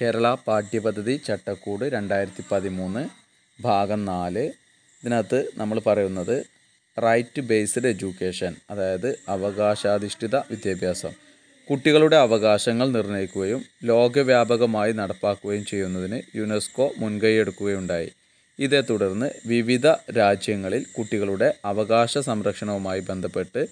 കേരള പാഠ്യപദ്ധതി ചട്ടക്കൂട് രണ്ടായിരത്തി പതിമൂന്ന് ഭാഗം നാല് ഇതിനകത്ത് നമ്മൾ പറയുന്നത് റൈറ്റ് ബേസ്ഡ് എഡ്യൂക്കേഷൻ അതായത് അവകാശാധിഷ്ഠിത വിദ്യാഭ്യാസം കുട്ടികളുടെ അവകാശങ്ങൾ നിർണ്ണയിക്കുകയും ലോകവ്യാപകമായി നടപ്പാക്കുകയും ചെയ്യുന്നതിന് യുനെസ്കോ മുൻകൈയെടുക്കുകയുണ്ടായി ഇതേ തുടർന്ന് വിവിധ രാജ്യങ്ങളിൽ കുട്ടികളുടെ അവകാശ സംരക്ഷണവുമായി ബന്ധപ്പെട്ട്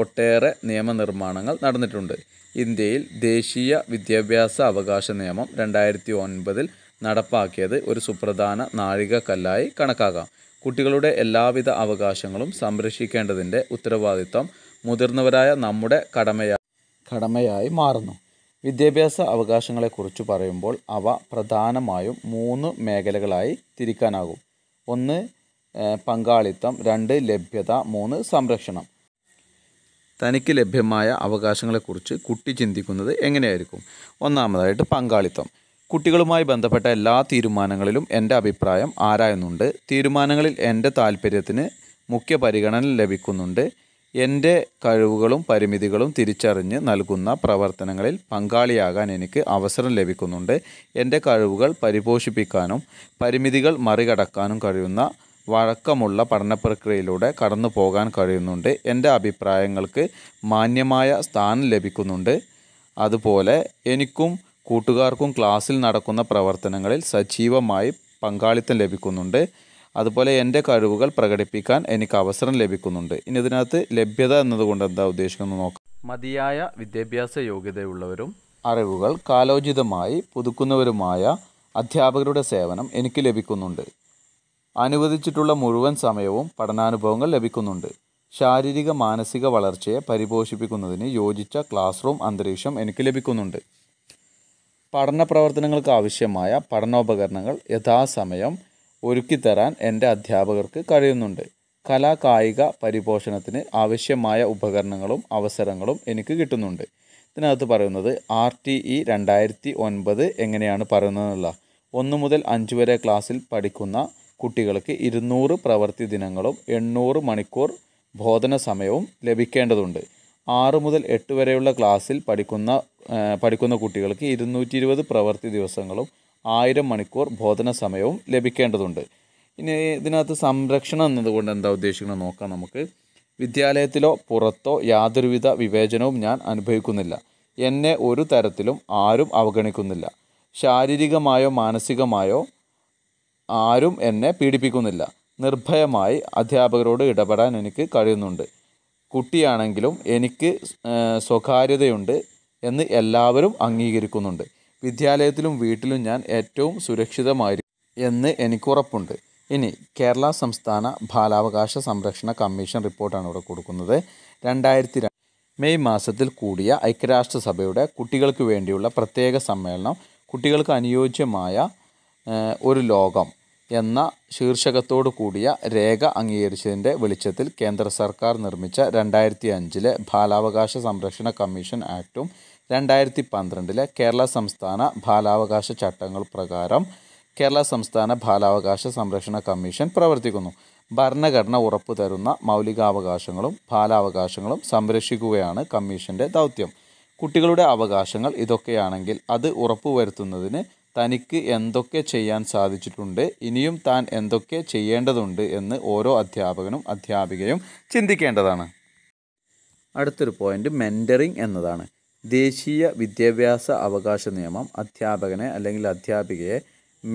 ഒട്ടേറെ നിയമനിർമ്മാണങ്ങൾ നടന്നിട്ടുണ്ട് ഇന്ത്യയിൽ ദേശീയ വിദ്യാഭ്യാസ അവകാശ നിയമം രണ്ടായിരത്തി ഒൻപതിൽ നടപ്പാക്കിയത് ഒരു സുപ്രധാന നാഴികക്കല്ലായി കണക്കാക്കാം കുട്ടികളുടെ എല്ലാവിധ അവകാശങ്ങളും സംരക്ഷിക്കേണ്ടതിൻ്റെ ഉത്തരവാദിത്വം മുതിർന്നവരായ നമ്മുടെ കടമയാ കടമയായി മാറുന്നു വിദ്യാഭ്യാസ അവകാശങ്ങളെക്കുറിച്ച് പറയുമ്പോൾ അവ പ്രധാനമായും മൂന്ന് മേഖലകളായി തിരിക്കാനാകും ഒന്ന് പങ്കാളിത്തം രണ്ട് ലഭ്യത മൂന്ന് സംരക്ഷണം തനിക്ക് ലഭ്യമായ അവകാശങ്ങളെക്കുറിച്ച് കുട്ടി ചിന്തിക്കുന്നത് എങ്ങനെയായിരിക്കും ഒന്നാമതായിട്ട് പങ്കാളിത്തം കുട്ടികളുമായി ബന്ധപ്പെട്ട എല്ലാ തീരുമാനങ്ങളിലും എൻ്റെ അഭിപ്രായം ആരായുന്നുണ്ട് തീരുമാനങ്ങളിൽ എൻ്റെ താല്പര്യത്തിന് മുഖ്യ പരിഗണന ലഭിക്കുന്നുണ്ട് എൻ്റെ കഴിവുകളും പരിമിതികളും തിരിച്ചറിഞ്ഞ് നൽകുന്ന പ്രവർത്തനങ്ങളിൽ പങ്കാളിയാകാൻ എനിക്ക് അവസരം ലഭിക്കുന്നുണ്ട് എൻ്റെ കഴിവുകൾ പരിപോഷിപ്പിക്കാനും പരിമിതികൾ മറികടക്കാനും കഴിയുന്ന വഴക്കമുള്ള പ്രക്രിയയിലൂടെ കടന്നു പോകാൻ കഴിയുന്നുണ്ട് എൻ്റെ അഭിപ്രായങ്ങൾക്ക് മാന്യമായ സ്ഥാനം ലഭിക്കുന്നുണ്ട് അതുപോലെ എനിക്കും കൂട്ടുകാർക്കും ക്ലാസ്സിൽ നടക്കുന്ന പ്രവർത്തനങ്ങളിൽ സജീവമായി പങ്കാളിത്തം ലഭിക്കുന്നുണ്ട് അതുപോലെ എൻ്റെ കഴിവുകൾ പ്രകടിപ്പിക്കാൻ എനിക്ക് അവസരം ലഭിക്കുന്നുണ്ട് ഇനി ഇതിനകത്ത് ലഭ്യത എന്നതുകൊണ്ട് എന്താ ഉദ്ദേശിക്കുന്നത് നോക്കാം മതിയായ വിദ്യാഭ്യാസ യോഗ്യതയുള്ളവരും അറിവുകൾ കാലോചിതമായി പുതുക്കുന്നവരുമായ അധ്യാപകരുടെ സേവനം എനിക്ക് ലഭിക്കുന്നുണ്ട് അനുവദിച്ചിട്ടുള്ള മുഴുവൻ സമയവും പഠനാനുഭവങ്ങൾ ലഭിക്കുന്നുണ്ട് ശാരീരിക മാനസിക വളർച്ചയെ പരിപോഷിപ്പിക്കുന്നതിന് യോജിച്ച ക്ലാസ് റൂം അന്തരീക്ഷം എനിക്ക് ലഭിക്കുന്നുണ്ട് പഠന പ്രവർത്തനങ്ങൾക്ക് ആവശ്യമായ പഠനോപകരണങ്ങൾ യഥാസമയം ഒരുക്കിത്തരാൻ എൻ്റെ അധ്യാപകർക്ക് കഴിയുന്നുണ്ട് കലാ കായിക പരിപോഷണത്തിന് ആവശ്യമായ ഉപകരണങ്ങളും അവസരങ്ങളും എനിക്ക് കിട്ടുന്നുണ്ട് ഇതിനകത്ത് പറയുന്നത് ആർ ടി ഇ രണ്ടായിരത്തി ഒൻപത് എങ്ങനെയാണ് പറയുന്നതെന്നുള്ള ഒന്ന് മുതൽ അഞ്ച് വരെ ക്ലാസ്സിൽ പഠിക്കുന്ന കുട്ടികൾക്ക് ഇരുന്നൂറ് പ്രവൃത്തി ദിനങ്ങളും എണ്ണൂറ് മണിക്കൂർ ബോധന സമയവും ലഭിക്കേണ്ടതുണ്ട് ആറ് മുതൽ എട്ട് വരെയുള്ള ക്ലാസ്സിൽ പഠിക്കുന്ന പഠിക്കുന്ന കുട്ടികൾക്ക് ഇരുന്നൂറ്റി ഇരുപത് പ്രവൃത്തി ദിവസങ്ങളും ആയിരം മണിക്കൂർ ബോധന സമയവും ലഭിക്കേണ്ടതുണ്ട് ഇനി ഇതിനകത്ത് സംരക്ഷണം എന്നതുകൊണ്ട് എന്താ ഉദ്ദേശിക്കുന്നത് നോക്കാം നമുക്ക് വിദ്യാലയത്തിലോ പുറത്തോ യാതൊരുവിധ വിവേചനവും ഞാൻ അനുഭവിക്കുന്നില്ല എന്നെ ഒരു തരത്തിലും ആരും അവഗണിക്കുന്നില്ല ശാരീരികമായോ മാനസികമായോ ആരും എന്നെ പീഡിപ്പിക്കുന്നില്ല നിർഭയമായി അധ്യാപകരോട് ഇടപെടാൻ എനിക്ക് കഴിയുന്നുണ്ട് കുട്ടിയാണെങ്കിലും എനിക്ക് സ്വകാര്യതയുണ്ട് എന്ന് എല്ലാവരും അംഗീകരിക്കുന്നുണ്ട് വിദ്യാലയത്തിലും വീട്ടിലും ഞാൻ ഏറ്റവും സുരക്ഷിതമായിരിക്കും എന്ന് എനിക്കുറപ്പുണ്ട് ഇനി കേരള സംസ്ഥാന ബാലാവകാശ സംരക്ഷണ കമ്മീഷൻ റിപ്പോർട്ടാണ് ഇവിടെ കൊടുക്കുന്നത് രണ്ടായിരത്തി മെയ് മാസത്തിൽ കൂടിയ ഐക്യരാഷ്ട്രസഭയുടെ കുട്ടികൾക്ക് വേണ്ടിയുള്ള പ്രത്യേക സമ്മേളനം കുട്ടികൾക്ക് അനുയോജ്യമായ ഒരു ലോകം എന്ന ശീർഷകത്തോടു കൂടിയ രേഖ അംഗീകരിച്ചതിൻ്റെ വെളിച്ചത്തിൽ കേന്ദ്ര സർക്കാർ നിർമ്മിച്ച രണ്ടായിരത്തി അഞ്ചിലെ ബാലാവകാശ സംരക്ഷണ കമ്മീഷൻ ആക്ടും രണ്ടായിരത്തി പന്ത്രണ്ടിലെ കേരള സംസ്ഥാന ബാലാവകാശ ചട്ടങ്ങൾ പ്രകാരം കേരള സംസ്ഥാന ബാലാവകാശ സംരക്ഷണ കമ്മീഷൻ പ്രവർത്തിക്കുന്നു ഭരണഘടന ഉറപ്പു തരുന്ന മൗലികാവകാശങ്ങളും ബാലാവകാശങ്ങളും സംരക്ഷിക്കുകയാണ് കമ്മീഷൻ്റെ ദൗത്യം കുട്ടികളുടെ അവകാശങ്ങൾ ഇതൊക്കെയാണെങ്കിൽ അത് ഉറപ്പുവരുത്തുന്നതിന് തനിക്ക് എന്തൊക്കെ ചെയ്യാൻ സാധിച്ചിട്ടുണ്ട് ഇനിയും താൻ എന്തൊക്കെ ചെയ്യേണ്ടതുണ്ട് എന്ന് ഓരോ അധ്യാപകനും അധ്യാപികയും ചിന്തിക്കേണ്ടതാണ് അടുത്തൊരു പോയിന്റ് മെൻറ്ററിങ് എന്നതാണ് ദേശീയ വിദ്യാഭ്യാസ അവകാശ നിയമം അധ്യാപകനെ അല്ലെങ്കിൽ അധ്യാപികയെ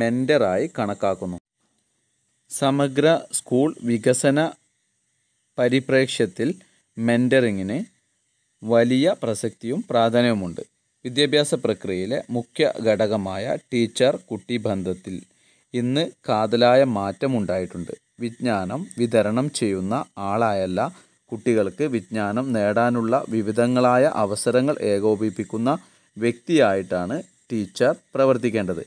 മെൻ്ററായി കണക്കാക്കുന്നു സമഗ്ര സ്കൂൾ വികസന പരിപ്രേക്ഷ്യത്തിൽ മെൻറ്ററിങ്ങിന് വലിയ പ്രസക്തിയും പ്രാധാന്യവുമുണ്ട് വിദ്യാഭ്യാസ പ്രക്രിയയിലെ മുഖ്യ ഘടകമായ ടീച്ചർ കുട്ടി ബന്ധത്തിൽ ഇന്ന് കാതലായ മാറ്റമുണ്ടായിട്ടുണ്ട് വിജ്ഞാനം വിതരണം ചെയ്യുന്ന ആളായല്ല കുട്ടികൾക്ക് വിജ്ഞാനം നേടാനുള്ള വിവിധങ്ങളായ അവസരങ്ങൾ ഏകോപിപ്പിക്കുന്ന വ്യക്തിയായിട്ടാണ് ടീച്ചർ പ്രവർത്തിക്കേണ്ടത്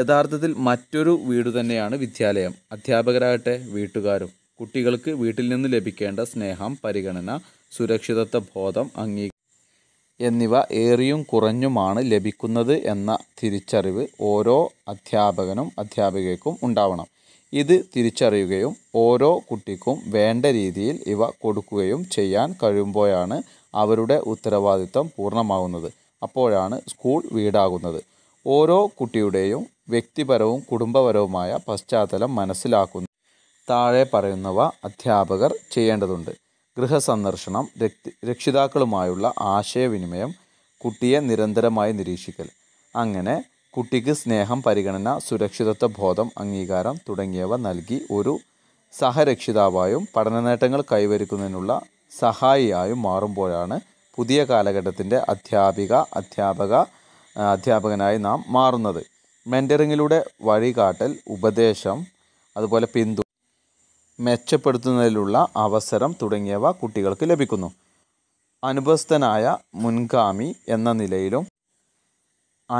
യഥാർത്ഥത്തിൽ മറ്റൊരു വീട് തന്നെയാണ് വിദ്യാലയം അധ്യാപകരാകട്ടെ വീട്ടുകാരും കുട്ടികൾക്ക് വീട്ടിൽ നിന്ന് ലഭിക്കേണ്ട സ്നേഹം പരിഗണന സുരക്ഷിതത്വ ബോധം അംഗീകാരം എന്നിവ ഏറിയും കുറഞ്ഞുമാണ് ലഭിക്കുന്നത് എന്ന തിരിച്ചറിവ് ഓരോ അധ്യാപകനും അധ്യാപികയ്ക്കും ഉണ്ടാവണം ഇത് തിരിച്ചറിയുകയും ഓരോ കുട്ടിക്കും വേണ്ട രീതിയിൽ ഇവ കൊടുക്കുകയും ചെയ്യാൻ കഴിയുമ്പോഴാണ് അവരുടെ ഉത്തരവാദിത്തം പൂർണ്ണമാകുന്നത് അപ്പോഴാണ് സ്കൂൾ വീടാകുന്നത് ഓരോ കുട്ടിയുടെയും വ്യക്തിപരവും കുടുംബപരവുമായ പശ്ചാത്തലം മനസ്സിലാക്കുന്നു താഴെ പറയുന്നവ അധ്യാപകർ ചെയ്യേണ്ടതുണ്ട് ഗൃഹസന്ദർശനം രക്ഷിതാക്കളുമായുള്ള ആശയവിനിമയം കുട്ടിയെ നിരന്തരമായി നിരീക്ഷിക്കൽ അങ്ങനെ കുട്ടിക്ക് സ്നേഹം പരിഗണന സുരക്ഷിതത്വ ബോധം അംഗീകാരം തുടങ്ങിയവ നൽകി ഒരു സഹരക്ഷിതാവായും പഠന നേട്ടങ്ങൾ കൈവരിക്കുന്നതിനുള്ള സഹായിയായും മാറുമ്പോഴാണ് പുതിയ കാലഘട്ടത്തിൻ്റെ അധ്യാപിക അധ്യാപക അധ്യാപകനായി നാം മാറുന്നത് മെൻറ്ററിങ്ങിലൂടെ വഴികാട്ടൽ ഉപദേശം അതുപോലെ പിന്തു മെച്ചപ്പെടുത്തുന്നതിലുള്ള അവസരം തുടങ്ങിയവ കുട്ടികൾക്ക് ലഭിക്കുന്നു അനുഭസ്ഥനായ മുൻഗാമി എന്ന നിലയിലും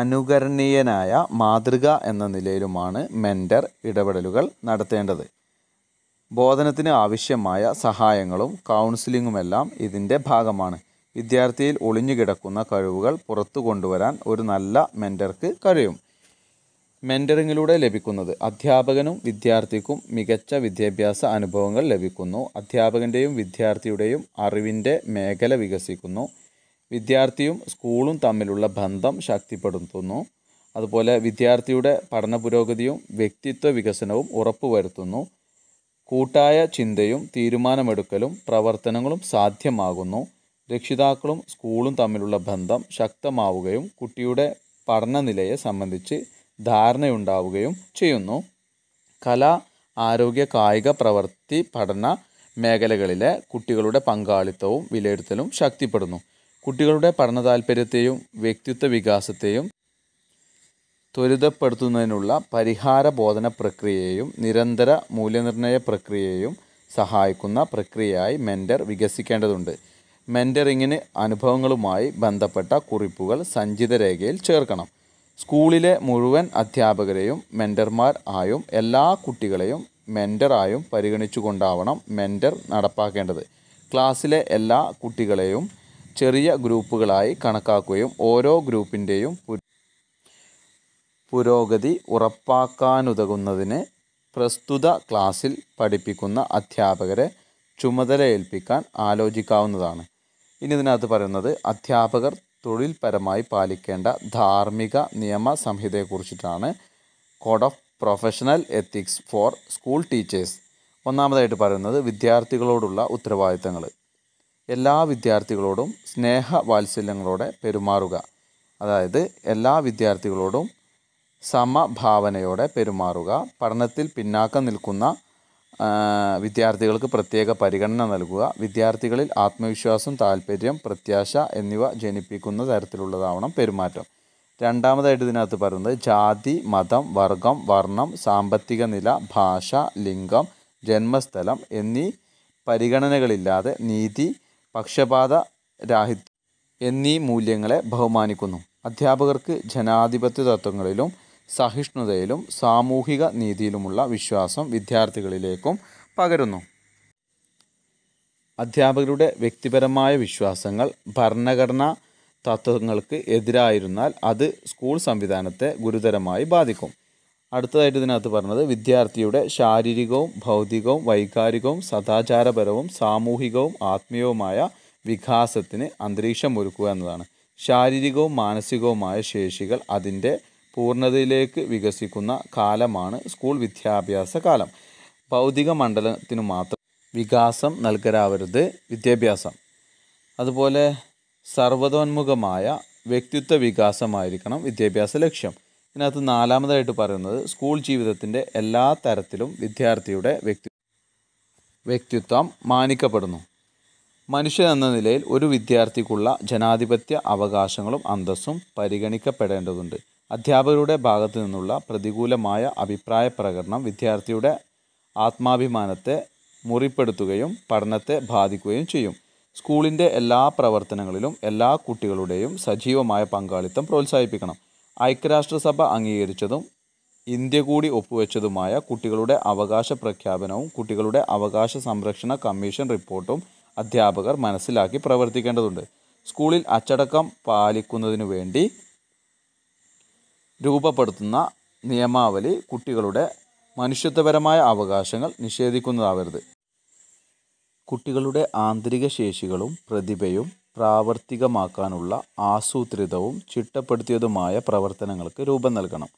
അനുകരണീയനായ മാതൃക എന്ന നിലയിലുമാണ് മെൻറ്റർ ഇടപെടലുകൾ നടത്തേണ്ടത് ബോധനത്തിന് ആവശ്യമായ സഹായങ്ങളും കൗൺസിലിങ്ങുമെല്ലാം ഇതിൻ്റെ ഭാഗമാണ് വിദ്യാർത്ഥിയിൽ ഒളിഞ്ഞുകിടക്കുന്ന കഴിവുകൾ പുറത്തു കൊണ്ടുവരാൻ ഒരു നല്ല മെൻറ്റർക്ക് കഴിയും മെൻറ്ററിങ്ങിലൂടെ ലഭിക്കുന്നത് അധ്യാപകനും വിദ്യാർത്ഥിക്കും മികച്ച വിദ്യാഭ്യാസ അനുഭവങ്ങൾ ലഭിക്കുന്നു അധ്യാപകൻ്റെയും വിദ്യാർത്ഥിയുടെയും അറിവിൻ്റെ മേഖല വികസിക്കുന്നു വിദ്യാർത്ഥിയും സ്കൂളും തമ്മിലുള്ള ബന്ധം ശക്തിപ്പെടുത്തുന്നു അതുപോലെ വിദ്യാർത്ഥിയുടെ പഠന പുരോഗതിയും വ്യക്തിത്വ വികസനവും ഉറപ്പുവരുത്തുന്നു കൂട്ടായ ചിന്തയും തീരുമാനമെടുക്കലും പ്രവർത്തനങ്ങളും സാധ്യമാകുന്നു രക്ഷിതാക്കളും സ്കൂളും തമ്മിലുള്ള ബന്ധം ശക്തമാവുകയും കുട്ടിയുടെ പഠന നിലയെ സംബന്ധിച്ച് ധാരണയുണ്ടാവുകയും ചെയ്യുന്നു കല ആരോഗ്യ കായിക പ്രവൃത്തി പഠന മേഖലകളിലെ കുട്ടികളുടെ പങ്കാളിത്തവും വിലയിരുത്തലും ശക്തിപ്പെടുന്നു കുട്ടികളുടെ പഠന താൽപ്പര്യത്തെയും വ്യക്തിത്വ വികാസത്തെയും ത്വരിതപ്പെടുത്തുന്നതിനുള്ള പരിഹാര ബോധന പ്രക്രിയയെയും നിരന്തര മൂല്യനിർണ്ണയ പ്രക്രിയയെയും സഹായിക്കുന്ന പ്രക്രിയയായി മെൻറ്റർ വികസിക്കേണ്ടതുണ്ട് മെൻറ്ററിങ്ങിന് അനുഭവങ്ങളുമായി ബന്ധപ്പെട്ട കുറിപ്പുകൾ സഞ്ചിത രേഖയിൽ ചേർക്കണം സ്കൂളിലെ മുഴുവൻ അധ്യാപകരെയും മെൻറ്റർമാർ ആയും എല്ലാ കുട്ടികളെയും മെൻറ്ററായും പരിഗണിച്ചുകൊണ്ടാവണം മെൻറ്റർ നടപ്പാക്കേണ്ടത് ക്ലാസ്സിലെ എല്ലാ കുട്ടികളെയും ചെറിയ ഗ്രൂപ്പുകളായി കണക്കാക്കുകയും ഓരോ ഗ്രൂപ്പിൻ്റെയും പുരോഗതി ഉറപ്പാക്കാനുതകുന്നതിന് പ്രസ്തുത ക്ലാസ്സിൽ പഠിപ്പിക്കുന്ന അധ്യാപകരെ ചുമതലയേൽപ്പിക്കാൻ ആലോചിക്കാവുന്നതാണ് ഇനി ഇതിനകത്ത് പറയുന്നത് അധ്യാപകർ തൊഴിൽപരമായി പാലിക്കേണ്ട ധാർമ്മിക നിയമ സംഹിതയെക്കുറിച്ചിട്ടാണ് code of professional ethics for school teachers ഒന്നാമതായിട്ട് പറയുന്നത് വിദ്യാർത്ഥികളോടുള്ള ഉത്തരവാദിത്തങ്ങൾ എല്ലാ വിദ്യാർത്ഥികളോടും സ്നേഹ വാത്സല്യങ്ങളോടെ പെരുമാറുക അതായത് എല്ലാ വിദ്യാർത്ഥികളോടും സമഭാവനയോടെ പെരുമാറുക പഠനത്തിൽ പിന്നാക്കം നിൽക്കുന്ന വിദ്യാർത്ഥികൾക്ക് പ്രത്യേക പരിഗണന നൽകുക വിദ്യാർത്ഥികളിൽ ആത്മവിശ്വാസം താല്പര്യം പ്രത്യാശ എന്നിവ ജനിപ്പിക്കുന്ന തരത്തിലുള്ളതാവണം പെരുമാറ്റം രണ്ടാമതായിട്ട് ഇതിനകത്ത് പറയുന്നത് ജാതി മതം വർഗം വർണ്ണം സാമ്പത്തിക നില ഭാഷ ലിംഗം ജന്മസ്ഥലം എന്നീ പരിഗണനകളില്ലാതെ നീതി പക്ഷപാത രാഹിത്യം എന്നീ മൂല്യങ്ങളെ ബഹുമാനിക്കുന്നു അധ്യാപകർക്ക് ജനാധിപത്യ തത്വങ്ങളിലും സഹിഷ്ണുതയിലും സാമൂഹിക നീതിയിലുമുള്ള വിശ്വാസം വിദ്യാർത്ഥികളിലേക്കും പകരുന്നു അധ്യാപകരുടെ വ്യക്തിപരമായ വിശ്വാസങ്ങൾ ഭരണഘടനാ തത്വങ്ങൾക്ക് എതിരായിരുന്നാൽ അത് സ്കൂൾ സംവിധാനത്തെ ഗുരുതരമായി ബാധിക്കും അടുത്തതായിട്ട് ഇതിനകത്ത് പറഞ്ഞത് വിദ്യാർത്ഥിയുടെ ശാരീരികവും ഭൗതികവും വൈകാരികവും സദാചാരപരവും സാമൂഹികവും ആത്മീയവുമായ വികാസത്തിന് അന്തരീക്ഷം ഒരുക്കുക എന്നതാണ് ശാരീരികവും മാനസികവുമായ ശേഷികൾ അതിൻ്റെ പൂർണ്ണതയിലേക്ക് വികസിക്കുന്ന കാലമാണ് സ്കൂൾ വിദ്യാഭ്യാസ കാലം ഭൗതിക മണ്ഡലത്തിനു മാത്രം വികാസം നൽകരാവരുത് വിദ്യാഭ്യാസം അതുപോലെ സർവതോന്മുഖമായ വ്യക്തിത്വ വികാസമായിരിക്കണം വിദ്യാഭ്യാസ ലക്ഷ്യം ഇതിനകത്ത് നാലാമതായിട്ട് പറയുന്നത് സ്കൂൾ ജീവിതത്തിൻ്റെ എല്ലാ തരത്തിലും വിദ്യാർത്ഥിയുടെ വ്യക്തി വ്യക്തിത്വം മാനിക്കപ്പെടുന്നു മനുഷ്യൻ എന്ന നിലയിൽ ഒരു വിദ്യാർത്ഥിക്കുള്ള ജനാധിപത്യ അവകാശങ്ങളും അന്തസ്സും പരിഗണിക്കപ്പെടേണ്ടതുണ്ട് അധ്യാപകരുടെ ഭാഗത്തു നിന്നുള്ള പ്രതികൂലമായ അഭിപ്രായ പ്രകടനം വിദ്യാർത്ഥിയുടെ ആത്മാഭിമാനത്തെ മുറിപ്പെടുത്തുകയും പഠനത്തെ ബാധിക്കുകയും ചെയ്യും സ്കൂളിൻ്റെ എല്ലാ പ്രവർത്തനങ്ങളിലും എല്ലാ കുട്ടികളുടെയും സജീവമായ പങ്കാളിത്തം പ്രോത്സാഹിപ്പിക്കണം ഐക്യരാഷ്ട്രസഭ അംഗീകരിച്ചതും ഇന്ത്യ കൂടി ഒപ്പുവെച്ചതുമായ കുട്ടികളുടെ അവകാശ പ്രഖ്യാപനവും കുട്ടികളുടെ അവകാശ സംരക്ഷണ കമ്മീഷൻ റിപ്പോർട്ടും അധ്യാപകർ മനസ്സിലാക്കി പ്രവർത്തിക്കേണ്ടതുണ്ട് സ്കൂളിൽ അച്ചടക്കം പാലിക്കുന്നതിനു വേണ്ടി രൂപപ്പെടുത്തുന്ന നിയമാവലി കുട്ടികളുടെ മനുഷ്യത്വപരമായ അവകാശങ്ങൾ നിഷേധിക്കുന്നതാവരുത് കുട്ടികളുടെ ആന്തരിക ശേഷികളും പ്രതിഭയും പ്രാവർത്തികമാക്കാനുള്ള ആസൂത്രിതവും ചിട്ടപ്പെടുത്തിയതുമായ പ്രവർത്തനങ്ങൾക്ക് രൂപം നൽകണം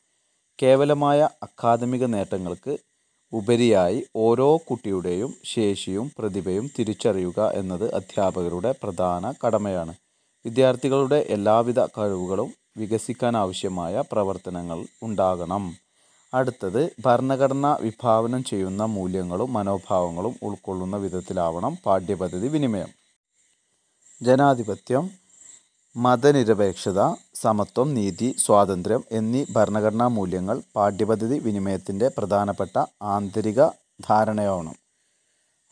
കേവലമായ അക്കാദമിക നേട്ടങ്ങൾക്ക് ഉപരിയായി ഓരോ കുട്ടിയുടെയും ശേഷിയും പ്രതിഭയും തിരിച്ചറിയുക എന്നത് അധ്യാപകരുടെ പ്രധാന കടമയാണ് വിദ്യാർത്ഥികളുടെ എല്ലാവിധ കഴിവുകളും ആവശ്യമായ പ്രവർത്തനങ്ങൾ ഉണ്ടാകണം അടുത്തത് ഭരണഘടന വിഭാവനം ചെയ്യുന്ന മൂല്യങ്ങളും മനോഭാവങ്ങളും ഉൾക്കൊള്ളുന്ന വിധത്തിലാവണം പാഠ്യപദ്ധതി വിനിമയം ജനാധിപത്യം മതനിരപേക്ഷത സമത്വം നീതി സ്വാതന്ത്ര്യം എന്നീ ഭരണഘടനാ മൂല്യങ്ങൾ പാഠ്യപദ്ധതി വിനിമയത്തിൻ്റെ പ്രധാനപ്പെട്ട ആന്തരിക ധാരണയാവണം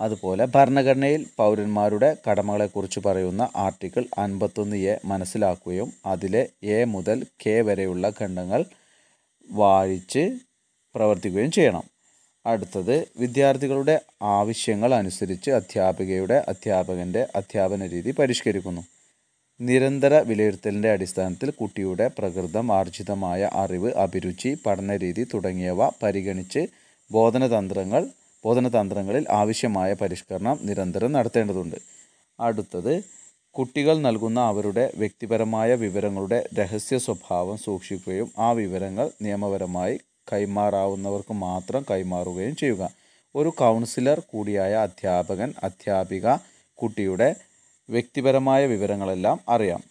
അതുപോലെ ഭരണഘടനയിൽ പൗരന്മാരുടെ കടമകളെക്കുറിച്ച് പറയുന്ന ആർട്ടിക്കിൾ അൻപത്തൊന്ന് എ മനസ്സിലാക്കുകയും അതിലെ എ മുതൽ കെ വരെയുള്ള ഖണ്ഡങ്ങൾ വായിച്ച് പ്രവർത്തിക്കുകയും ചെയ്യണം അടുത്തത് വിദ്യാർത്ഥികളുടെ ആവശ്യങ്ങൾ അനുസരിച്ച് അധ്യാപികയുടെ അധ്യാപകൻ്റെ അധ്യാപന രീതി പരിഷ്കരിക്കുന്നു നിരന്തര വിലയിരുത്തലിൻ്റെ അടിസ്ഥാനത്തിൽ കുട്ടിയുടെ പ്രകൃതം ആർജിതമായ അറിവ് അഭിരുചി പഠനരീതി തുടങ്ങിയവ പരിഗണിച്ച് ബോധനതന്ത്രങ്ങൾ തന്ത്രങ്ങളിൽ ആവശ്യമായ പരിഷ്കരണം നിരന്തരം നടത്തേണ്ടതുണ്ട് അടുത്തത് കുട്ടികൾ നൽകുന്ന അവരുടെ വ്യക്തിപരമായ വിവരങ്ങളുടെ രഹസ്യ സ്വഭാവം സൂക്ഷിക്കുകയും ആ വിവരങ്ങൾ നിയമപരമായി കൈമാറാവുന്നവർക്ക് മാത്രം കൈമാറുകയും ചെയ്യുക ഒരു കൗൺസിലർ കൂടിയായ അധ്യാപകൻ അധ്യാപിക കുട്ടിയുടെ വ്യക്തിപരമായ വിവരങ്ങളെല്ലാം അറിയാം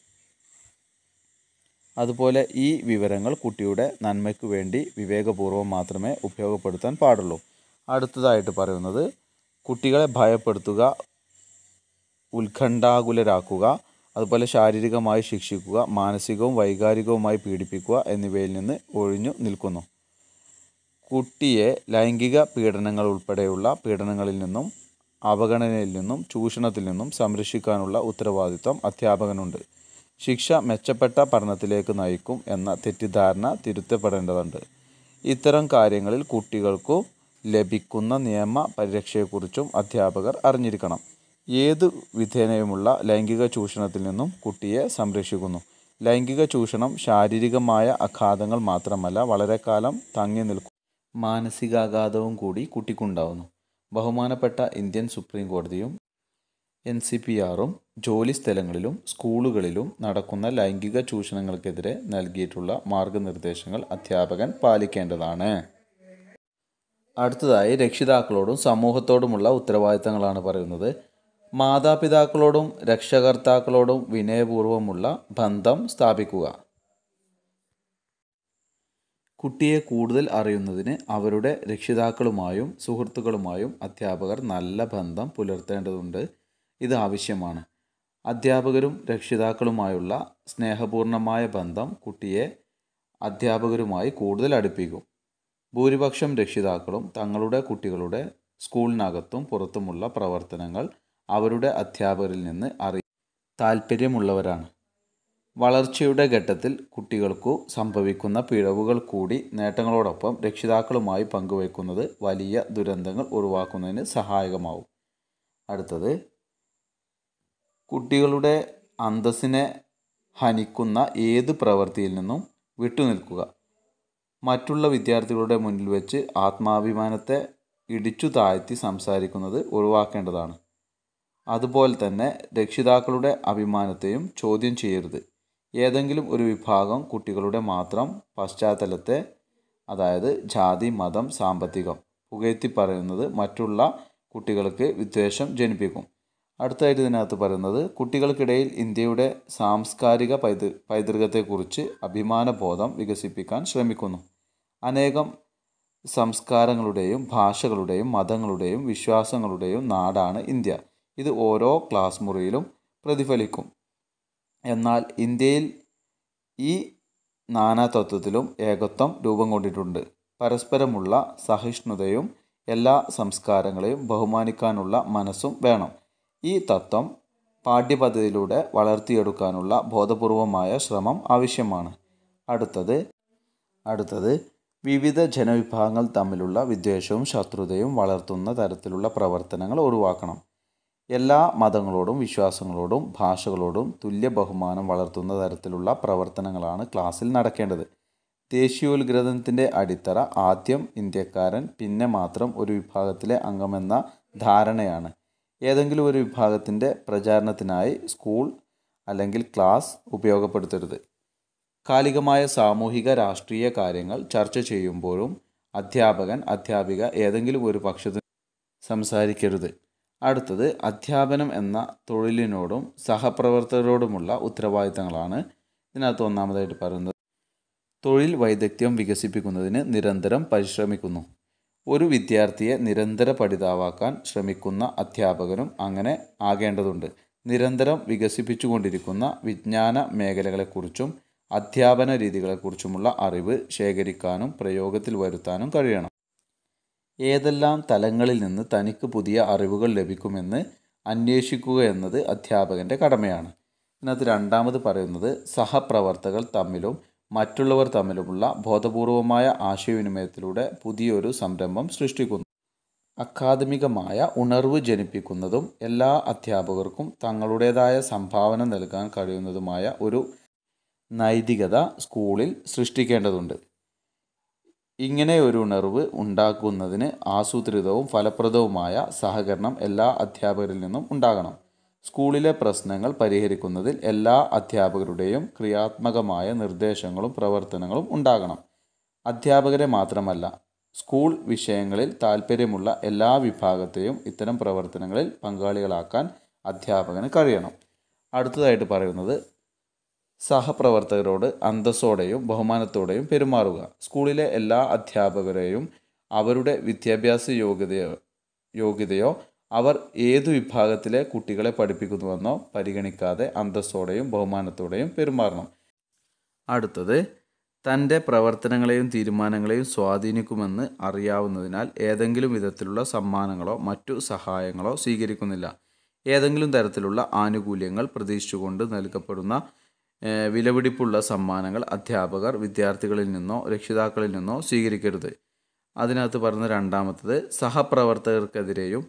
അതുപോലെ ഈ വിവരങ്ങൾ കുട്ടിയുടെ നന്മയ്ക്കു വേണ്ടി വിവേകപൂർവ്വം മാത്രമേ ഉപയോഗപ്പെടുത്താൻ പാടുള്ളൂ അടുത്തതായിട്ട് പറയുന്നത് കുട്ടികളെ ഭയപ്പെടുത്തുക ഉത്കണ്ഠാകുലരാക്കുക അതുപോലെ ശാരീരികമായി ശിക്ഷിക്കുക മാനസികവും വൈകാരികവുമായി പീഡിപ്പിക്കുക എന്നിവയിൽ നിന്ന് ഒഴിഞ്ഞു നിൽക്കുന്നു കുട്ടിയെ ലൈംഗിക പീഡനങ്ങൾ ഉൾപ്പെടെയുള്ള പീഡനങ്ങളിൽ നിന്നും അവഗണനയിൽ നിന്നും ചൂഷണത്തിൽ നിന്നും സംരക്ഷിക്കാനുള്ള ഉത്തരവാദിത്വം അധ്യാപകനുണ്ട് ശിക്ഷ മെച്ചപ്പെട്ട പഠനത്തിലേക്ക് നയിക്കും എന്ന തെറ്റിദ്ധാരണ തിരുത്തപ്പെടേണ്ടതുണ്ട് ഇത്തരം കാര്യങ്ങളിൽ കുട്ടികൾക്കും ലഭിക്കുന്ന നിയമ പരിരക്ഷയെക്കുറിച്ചും അധ്യാപകർ അറിഞ്ഞിരിക്കണം ഏത് വിധേനയുമുള്ള ലൈംഗിക ചൂഷണത്തിൽ നിന്നും കുട്ടിയെ സംരക്ഷിക്കുന്നു ലൈംഗിക ചൂഷണം ശാരീരികമായ അഘാതങ്ങൾ മാത്രമല്ല വളരെ കാലം തങ്ങി നിൽക്കും മാനസികാഘാതവും കൂടി കുട്ടിക്കുണ്ടാവുന്നു ബഹുമാനപ്പെട്ട ഇന്ത്യൻ സുപ്രീം കോടതിയും എൻ സി പി ആറും ജോലി സ്ഥലങ്ങളിലും സ്കൂളുകളിലും നടക്കുന്ന ലൈംഗിക ചൂഷണങ്ങൾക്കെതിരെ നൽകിയിട്ടുള്ള മാർഗനിർദ്ദേശങ്ങൾ അധ്യാപകൻ പാലിക്കേണ്ടതാണ് അടുത്തതായി രക്ഷിതാക്കളോടും സമൂഹത്തോടുമുള്ള ഉത്തരവാദിത്തങ്ങളാണ് പറയുന്നത് മാതാപിതാക്കളോടും രക്ഷകർത്താക്കളോടും വിനയപൂർവ്വമുള്ള ബന്ധം സ്ഥാപിക്കുക കുട്ടിയെ കൂടുതൽ അറിയുന്നതിന് അവരുടെ രക്ഷിതാക്കളുമായും സുഹൃത്തുക്കളുമായും അധ്യാപകർ നല്ല ബന്ധം പുലർത്തേണ്ടതുണ്ട് ഇത് ആവശ്യമാണ് അധ്യാപകരും രക്ഷിതാക്കളുമായുള്ള സ്നേഹപൂർണമായ ബന്ധം കുട്ടിയെ അധ്യാപകരുമായി കൂടുതൽ അടുപ്പിക്കും ഭൂരിപക്ഷം രക്ഷിതാക്കളും തങ്ങളുടെ കുട്ടികളുടെ സ്കൂളിനകത്തും പുറത്തുമുള്ള പ്രവർത്തനങ്ങൾ അവരുടെ അധ്യാപകരിൽ നിന്ന് അറി താൽപ്പര്യമുള്ളവരാണ് വളർച്ചയുടെ ഘട്ടത്തിൽ കുട്ടികൾക്കു സംഭവിക്കുന്ന പിഴവുകൾ കൂടി നേട്ടങ്ങളോടൊപ്പം രക്ഷിതാക്കളുമായി പങ്കുവയ്ക്കുന്നത് വലിയ ദുരന്തങ്ങൾ ഒഴിവാക്കുന്നതിന് സഹായകമാവും അടുത്തത് കുട്ടികളുടെ അന്തസ്സിനെ ഹനിക്കുന്ന ഏത് പ്രവൃത്തിയിൽ നിന്നും വിട്ടുനിൽക്കുക മറ്റുള്ള വിദ്യാർത്ഥികളുടെ മുന്നിൽ വെച്ച് ആത്മാഭിമാനത്തെ ഇടിച്ചു താഴ്ത്തി സംസാരിക്കുന്നത് ഒഴിവാക്കേണ്ടതാണ് അതുപോലെ തന്നെ രക്ഷിതാക്കളുടെ അഭിമാനത്തെയും ചോദ്യം ചെയ്യരുത് ഏതെങ്കിലും ഒരു വിഭാഗം കുട്ടികളുടെ മാത്രം പശ്ചാത്തലത്തെ അതായത് ജാതി മതം സാമ്പത്തികം പുകഴ്ത്തി പറയുന്നത് മറ്റുള്ള കുട്ടികൾക്ക് വിദ്വേഷം ജനിപ്പിക്കും അടുത്തായിട്ട് ഇതിനകത്ത് പറയുന്നത് കുട്ടികൾക്കിടയിൽ ഇന്ത്യയുടെ സാംസ്കാരിക പൈതൃ പൈതൃകത്തെക്കുറിച്ച് അഭിമാനബോധം വികസിപ്പിക്കാൻ ശ്രമിക്കുന്നു അനേകം സംസ്കാരങ്ങളുടെയും ഭാഷകളുടെയും മതങ്ങളുടെയും വിശ്വാസങ്ങളുടെയും നാടാണ് ഇന്ത്യ ഇത് ഓരോ ക്ലാസ് മുറിയിലും പ്രതിഫലിക്കും എന്നാൽ ഇന്ത്യയിൽ ഈ നാനാതത്വത്തിലും ഏകത്വം രൂപം കൊണ്ടിട്ടുണ്ട് പരസ്പരമുള്ള സഹിഷ്ണുതയും എല്ലാ സംസ്കാരങ്ങളെയും ബഹുമാനിക്കാനുള്ള മനസ്സും വേണം ഈ തത്വം പാഠ്യപദ്ധതിയിലൂടെ വളർത്തിയെടുക്കാനുള്ള ബോധപൂർവമായ ശ്രമം ആവശ്യമാണ് അടുത്തത് അടുത്തത് വിവിധ ജനവിഭാഗങ്ങൾ തമ്മിലുള്ള വിദ്വേഷവും ശത്രുതയും വളർത്തുന്ന തരത്തിലുള്ള പ്രവർത്തനങ്ങൾ ഒഴിവാക്കണം എല്ലാ മതങ്ങളോടും വിശ്വാസങ്ങളോടും ഭാഷകളോടും തുല്യ ബഹുമാനം വളർത്തുന്ന തരത്തിലുള്ള പ്രവർത്തനങ്ങളാണ് ക്ലാസ്സിൽ നടക്കേണ്ടത് ദേശീയോദ്ഗ്രഥനത്തിൻ്റെ അടിത്തറ ആദ്യം ഇന്ത്യക്കാരൻ പിന്നെ മാത്രം ഒരു വിഭാഗത്തിലെ അംഗമെന്ന ധാരണയാണ് ഏതെങ്കിലും ഒരു വിഭാഗത്തിൻ്റെ പ്രചാരണത്തിനായി സ്കൂൾ അല്ലെങ്കിൽ ക്ലാസ് ഉപയോഗപ്പെടുത്തരുത് കാലികമായ സാമൂഹിക രാഷ്ട്രീയ കാര്യങ്ങൾ ചർച്ച ചെയ്യുമ്പോഴും അധ്യാപകൻ അധ്യാപിക ഏതെങ്കിലും ഒരു പക്ഷത്തിൽ സംസാരിക്കരുത് അടുത്തത് അധ്യാപനം എന്ന തൊഴിലിനോടും സഹപ്രവർത്തകരോടുമുള്ള ഉത്തരവാദിത്തങ്ങളാണ് ഇതിനകത്ത് ഒന്നാമതായിട്ട് പറയുന്നത് തൊഴിൽ വൈദഗ്ധ്യം വികസിപ്പിക്കുന്നതിന് നിരന്തരം പരിശ്രമിക്കുന്നു ഒരു വിദ്യാർത്ഥിയെ നിരന്തര പഠിതാവാക്കാൻ ശ്രമിക്കുന്ന അധ്യാപകനും അങ്ങനെ ആകേണ്ടതുണ്ട് നിരന്തരം വികസിപ്പിച്ചുകൊണ്ടിരിക്കുന്ന വിജ്ഞാന മേഖലകളെക്കുറിച്ചും അധ്യാപന രീതികളെക്കുറിച്ചുമുള്ള അറിവ് ശേഖരിക്കാനും പ്രയോഗത്തിൽ വരുത്താനും കഴിയണം ഏതെല്ലാം തലങ്ങളിൽ നിന്ന് തനിക്ക് പുതിയ അറിവുകൾ ലഭിക്കുമെന്ന് അന്വേഷിക്കുക എന്നത് അധ്യാപകൻ്റെ കടമയാണ് ഇതിനകത്ത് രണ്ടാമത് പറയുന്നത് സഹപ്രവർത്തകർ തമ്മിലും മറ്റുള്ളവർ തമ്മിലുമുള്ള ബോധപൂർവമായ ആശയവിനിമയത്തിലൂടെ പുതിയൊരു സംരംഭം സൃഷ്ടിക്കുന്നു അക്കാദമികമായ ഉണർവ് ജനിപ്പിക്കുന്നതും എല്ലാ അധ്യാപകർക്കും തങ്ങളുടേതായ സംഭാവന നൽകാൻ കഴിയുന്നതുമായ ഒരു നൈതികത സ്കൂളിൽ സൃഷ്ടിക്കേണ്ടതുണ്ട് ഇങ്ങനെ ഒരു ഉണർവ് ഉണ്ടാക്കുന്നതിന് ആസൂത്രിതവും ഫലപ്രദവുമായ സഹകരണം എല്ലാ അധ്യാപകരിൽ നിന്നും ഉണ്ടാകണം സ്കൂളിലെ പ്രശ്നങ്ങൾ പരിഹരിക്കുന്നതിൽ എല്ലാ അധ്യാപകരുടെയും ക്രിയാത്മകമായ നിർദ്ദേശങ്ങളും പ്രവർത്തനങ്ങളും ഉണ്ടാകണം അധ്യാപകരെ മാത്രമല്ല സ്കൂൾ വിഷയങ്ങളിൽ താൽപ്പര്യമുള്ള എല്ലാ വിഭാഗത്തെയും ഇത്തരം പ്രവർത്തനങ്ങളിൽ പങ്കാളികളാക്കാൻ അധ്യാപകന് കഴിയണം അടുത്തതായിട്ട് പറയുന്നത് സഹപ്രവർത്തകരോട് അന്തസ്സോടെയും ബഹുമാനത്തോടെയും പെരുമാറുക സ്കൂളിലെ എല്ലാ അധ്യാപകരെയും അവരുടെ വിദ്യാഭ്യാസ യോഗ്യതയോ യോഗ്യതയോ അവർ ഏതു വിഭാഗത്തിലെ കുട്ടികളെ പഠിപ്പിക്കുന്നുവെന്നോ പരിഗണിക്കാതെ അന്തസ്സോടെയും ബഹുമാനത്തോടെയും പെരുമാറണം അടുത്തത് തൻ്റെ പ്രവർത്തനങ്ങളെയും തീരുമാനങ്ങളെയും സ്വാധീനിക്കുമെന്ന് അറിയാവുന്നതിനാൽ ഏതെങ്കിലും വിധത്തിലുള്ള സമ്മാനങ്ങളോ മറ്റു സഹായങ്ങളോ സ്വീകരിക്കുന്നില്ല ഏതെങ്കിലും തരത്തിലുള്ള ആനുകൂല്യങ്ങൾ പ്രതീക്ഷിച്ചുകൊണ്ട് നൽകപ്പെടുന്ന വിലപിടിപ്പുള്ള സമ്മാനങ്ങൾ അധ്യാപകർ വിദ്യാർത്ഥികളിൽ നിന്നോ രക്ഷിതാക്കളിൽ നിന്നോ സ്വീകരിക്കരുത് അതിനകത്ത് പറഞ്ഞ രണ്ടാമത്തത് സഹപ്രവർത്തകർക്കെതിരെയും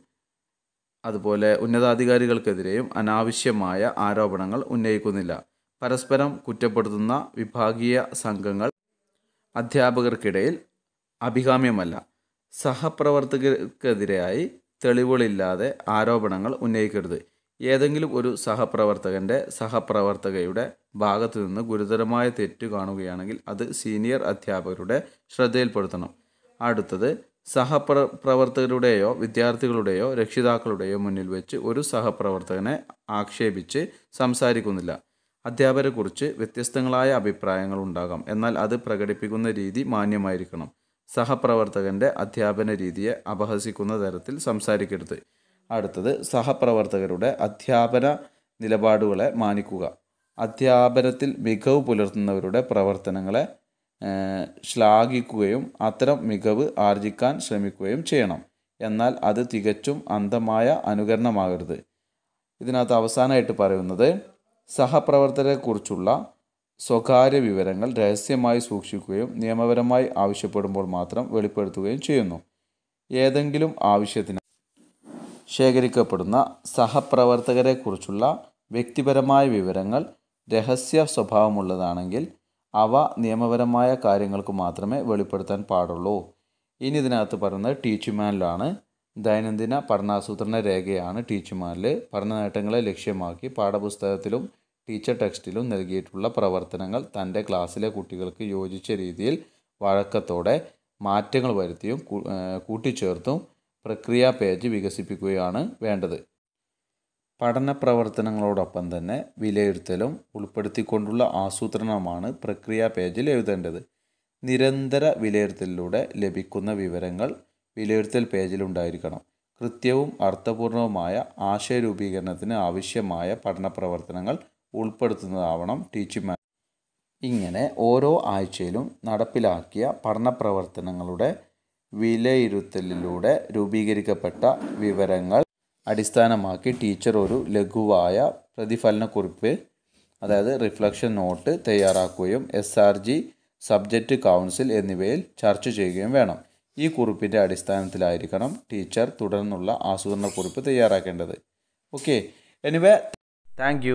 അതുപോലെ ഉന്നതാധികാരികൾക്കെതിരെയും അനാവശ്യമായ ആരോപണങ്ങൾ ഉന്നയിക്കുന്നില്ല പരസ്പരം കുറ്റപ്പെടുത്തുന്ന വിഭാഗീയ സംഘങ്ങൾ അധ്യാപകർക്കിടയിൽ അഭികാമ്യമല്ല സഹപ്രവർത്തകർക്കെതിരായി തെളിവുകളില്ലാതെ ആരോപണങ്ങൾ ഉന്നയിക്കരുത് ഏതെങ്കിലും ഒരു സഹപ്രവർത്തകൻ്റെ സഹപ്രവർത്തകയുടെ ഭാഗത്തു നിന്ന് ഗുരുതരമായ തെറ്റ് കാണുകയാണെങ്കിൽ അത് സീനിയർ അധ്യാപകരുടെ ശ്രദ്ധയിൽപ്പെടുത്തണം അടുത്തത് സഹപ്ര പ്രവർത്തകരുടെയോ വിദ്യാർത്ഥികളുടെയോ രക്ഷിതാക്കളുടെയോ മുന്നിൽ വെച്ച് ഒരു സഹപ്രവർത്തകനെ ആക്ഷേപിച്ച് സംസാരിക്കുന്നില്ല അധ്യാപകരെക്കുറിച്ച് വ്യത്യസ്തങ്ങളായ അഭിപ്രായങ്ങൾ ഉണ്ടാകാം എന്നാൽ അത് പ്രകടിപ്പിക്കുന്ന രീതി മാന്യമായിരിക്കണം സഹപ്രവർത്തകൻ്റെ അധ്യാപന രീതിയെ അപഹസിക്കുന്ന തരത്തിൽ സംസാരിക്കരുത് അടുത്തത് സഹപ്രവർത്തകരുടെ അധ്യാപന നിലപാടുകളെ മാനിക്കുക അധ്യാപനത്തിൽ മികവ് പുലർത്തുന്നവരുടെ പ്രവർത്തനങ്ങളെ ശ്ലാഘിക്കുകയും അത്തരം മികവ് ആർജിക്കാൻ ശ്രമിക്കുകയും ചെയ്യണം എന്നാൽ അത് തികച്ചും അന്ധമായ അനുകരണമാകരുത് ഇതിനകത്ത് അവസാനമായിട്ട് പറയുന്നത് സഹപ്രവർത്തകരെക്കുറിച്ചുള്ള സ്വകാര്യ വിവരങ്ങൾ രഹസ്യമായി സൂക്ഷിക്കുകയും നിയമപരമായി ആവശ്യപ്പെടുമ്പോൾ മാത്രം വെളിപ്പെടുത്തുകയും ചെയ്യുന്നു ഏതെങ്കിലും ആവശ്യത്തിന് ശേഖരിക്കപ്പെടുന്ന സഹപ്രവർത്തകരെക്കുറിച്ചുള്ള വ്യക്തിപരമായ വിവരങ്ങൾ രഹസ്യ സ്വഭാവമുള്ളതാണെങ്കിൽ അവ നിയമപരമായ കാര്യങ്ങൾക്ക് മാത്രമേ വെളിപ്പെടുത്താൻ പാടുള്ളൂ ഇനി ഇതിനകത്ത് പറയുന്നത് ടീച്ചുമാനിലാണ് ദൈനംദിന പഠനാസൂത്രണ രേഖയാണ് ടീച്ചുമാനിൽ പഠന നേട്ടങ്ങളെ ലക്ഷ്യമാക്കി പാഠപുസ്തകത്തിലും ടീച്ചർ ടെക്സ്റ്റിലും നൽകിയിട്ടുള്ള പ്രവർത്തനങ്ങൾ തൻ്റെ ക്ലാസ്സിലെ കുട്ടികൾക്ക് യോജിച്ച രീതിയിൽ വഴക്കത്തോടെ മാറ്റങ്ങൾ വരുത്തിയും കൂട്ടിച്ചേർത്തും പ്രക്രിയ പേജ് വികസിപ്പിക്കുകയാണ് വേണ്ടത് പഠന പ്രവർത്തനങ്ങളോടൊപ്പം തന്നെ വിലയിരുത്തലും ഉൾപ്പെടുത്തിക്കൊണ്ടുള്ള ആസൂത്രണമാണ് പ്രക്രിയ പേജിൽ എഴുതേണ്ടത് നിരന്തര വിലയിരുത്തലിലൂടെ ലഭിക്കുന്ന വിവരങ്ങൾ വിലയിരുത്തൽ പേജിലുണ്ടായിരിക്കണം കൃത്യവും അർത്ഥപൂർണവുമായ ആശയരൂപീകരണത്തിന് ആവശ്യമായ പഠന പ്രവർത്തനങ്ങൾ ഉൾപ്പെടുത്തുന്നതാവണം ടീച്ചിങ് ഇങ്ങനെ ഓരോ ആഴ്ചയിലും നടപ്പിലാക്കിയ പഠന പ്രവർത്തനങ്ങളുടെ വിലയിരുത്തലിലൂടെ രൂപീകരിക്കപ്പെട്ട വിവരങ്ങൾ അടിസ്ഥാനമാക്കി ടീച്ചർ ഒരു ലഘുവായ പ്രതിഫലനക്കുറിപ്പ് അതായത് റിഫ്ലക്ഷൻ നോട്ട് തയ്യാറാക്കുകയും S R G subject council എന്നിവയിൽ ചർച്ച ചെയ്യുകയും വേണം ഈ കുറിപ്പിൻ്റെ അടിസ്ഥാനത്തിലായിരിക്കണം ടീച്ചർ തുടർന്നുള്ള ആസൂത്രണക്കുറിപ്പ് തയ്യാറാക്കേണ്ടത് ഓക്കെ എനിവേ താങ്ക്